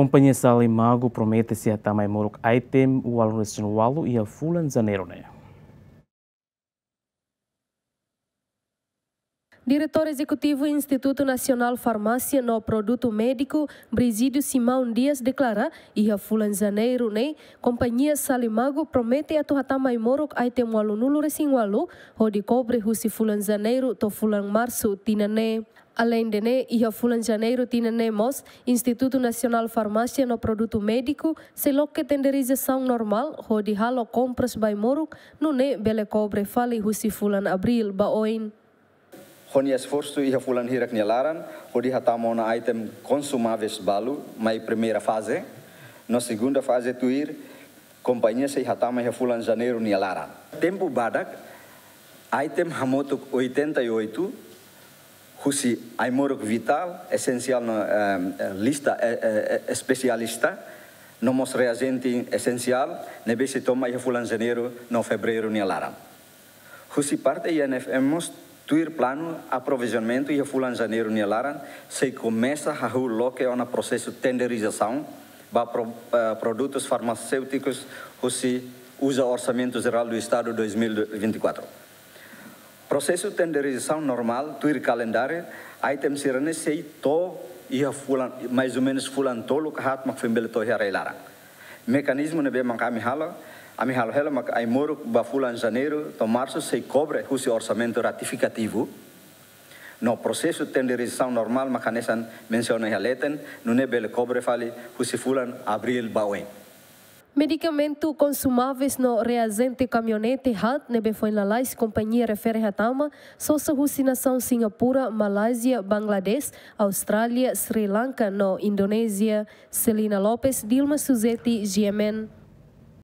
A companhia Salimago promete-se a Tamai Moruk Aitem, o Alunes Walu e a Fulan Zanerone. Né? Diretor Executivo do Instituto Nacional Farmácia no Produto Médico, Brisídio Simão Dias, declara e a fulanzaneiro companhia Salimago promete a tuhatama imorok ai temo alunulo resingualo, o de cobre husi fulanzaneiro to fulan março tinane. Além de ia fulan janeiro tinane mos, Instituto Nacional Farmácia no Produto Médico, se loque tenderização normal, ho halo compras baimoruk, no ne bele cobre fale husi fulan abril baoin. Honi esforço e fulan hirak nialaran, hodi na item consumáveis balu, mai primeira fase. Na segunda fase tuir, companhia se hatama ia fulan janeiro nialaran. Tempo badak, item hamotuk 88, husi aimoruk vital, essencial na lista especialista, eh, especialista, nomos reagente essencial, nebe se toma ia fulan janeiro, no fevereiro nialaran. Husi parte INFM most Tuir plano aprovisionamento e a fulan janeiro ne se começa a hu loque ona processo tenderização ba pro, uh, produtos farmacêuticos se usa orçamento geral do estado 2024. Processo tenderização normal tuir calendário item sirene sei to e a fulan mais ou menos fulan tolo kahat mak fembele to Mecanismo ne be mankami hala a hal helo mak ai moruk ba fulan janeiro to março se cobre husi orçamento ratificativo. No processo de tenderização normal macanesan menciona haleten nune bele cobre fale husi fulan abril bauen. Medicamento consumáveis no reagente caminhonete HAT, nebe foi na Lais, companhia refere Hatama, sossa rucinação Singapura, Malásia, Bangladesh, Austrália, Sri Lanka, no Indonésia, Celina Lopes, Dilma Suzeti, Gemen.